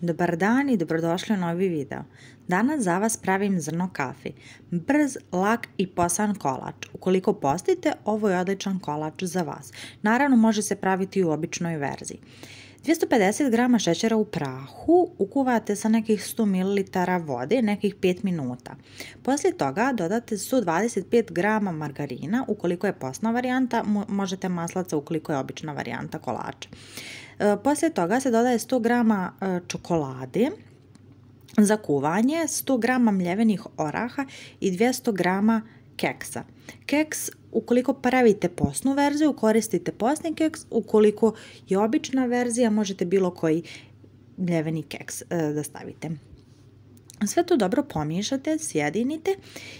Dobar dan i dobrodošli u novi video. Danas za vas pravim zrno kafi. Brz, lak i posan kolač. Ukoliko postite, ovo je odličan kolač za vas. Naravno, može se praviti i u običnoj verziji. 250 grama šećera u prahu ukuvate sa nekih 100 ml vode nekih 5 minuta. Poslije toga dodate 125 grama margarina, ukoliko je posna varijanta, možete maslaca ukoliko je obična varijanta kolača. E, poslije toga se dodaje 100 grama e, čokolade, za kuvanje 100 grama mljevenih oraha i 200 grama keksa. Keks ukoliko pravite posnu verziju, koristite posni keks, ukoliko je obična verzija, možete bilo koji mljeveni keks e, da stavite. Sve to dobro pomiješate, sjedinite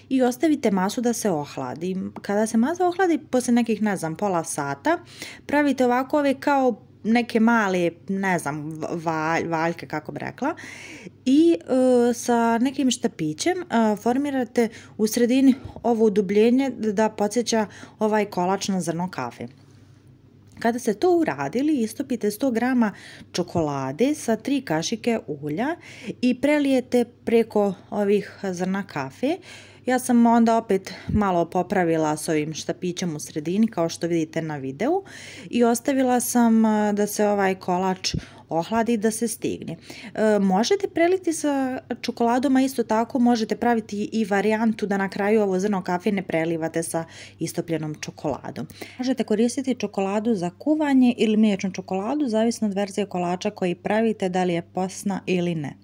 i ostavite masu da se ohladi. Kada se masa ohladi, posle nekih, ne znam, pola sata, pravite ovako ove kao neke male, ne znam, valjke kako bi rekla i e, sa nekim štapićem e, formirate u sredini ovo udubljenje da podsjeća ovaj kolač na zrno kafe. Kada ste to uradili, istopite 100 grama čokolade sa 3 kašike ulja i prelijete preko ovih zrna kafe. Ja sam onda opet malo popravila s ovim štapićem u sredini kao što vidite na videu i ostavila sam e, da se ovaj kolač ohladi da se stigne. E, možete preliti sa čokoladom, a isto tako možete praviti i varijantu da na kraju ovo zrno kafe ne prelivate sa istopljenom čokoladom. Možete koristiti čokoladu za kuvanje ili mliječnu čokoladu, zavisno od verzije kolača koji pravite, da li je posna ili ne.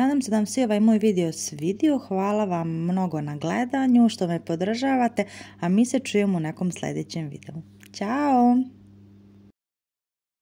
Nadam se da vam se ovaj moj video svidio. Hvala vam mnogo na gledanju, što me podržavate, a mi se čujemo u nekom sljedećem videu. Ćao!